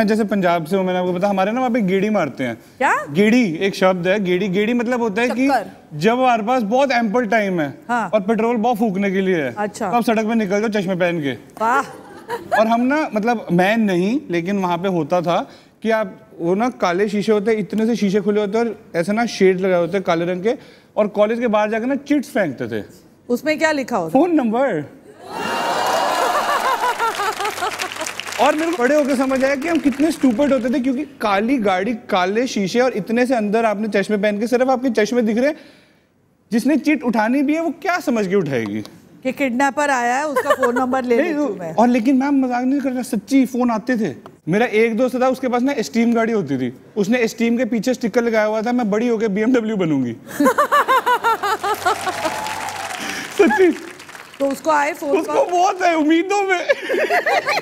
मैं जैसे पंजाब से हूँ मैंने आपको पता हमारे ना वहाँ पे गेड़ी मारते हैं क्या गेड़ी एक शब्द है गेड़ी गेड़ी मतलब होता है कि जब हमारे पास बहुत एम्पल टाइम है हाँ। और पेट्रोल बहुत फूकने के लिए है अच्छा तो आप सड़क में निकल जाओ चश्मे पहन के और हम ना मतलब मैं नहीं लेकिन वहाँ पे होता था कि आप वो ना काले शीशे होते हैं इतने से शीशे खुले होते हैं और ऐसे ना शेड लगाए होते हैं काले रंग के और कॉलेज के बाहर जाकर ना चिट्स फेंकते थे उसमें क्या लिखा होता फोन नंबर और मेरे को बड़े होकर समझ आया कि हम कितने स्टूपर्ड होते थे क्योंकि काली गाड़ी काले शीशे और इतने से अंदर आपने चश्मे पहन के सिर्फ आपके चश्मे दिख रहे जिसने चिट उठानी भी है वो क्या समझ के उठाएगी कि किडनैपर आया है उसका फोन नंबर ले मैं और लेकिन मैम मजाक नहीं कर रहा सच्ची फोन आते थे मेरा एक दोस्त था उसके पास ना स्टीम गाड़ी होती थी उसने स्टीम के पीछे स्टिकर लगाया हुआ था मैं बड़ी होकर बीएमडब्ल्यू बनूंगी सच्ची तो उसको आए फोन उसको बहुत है उम्मीदों में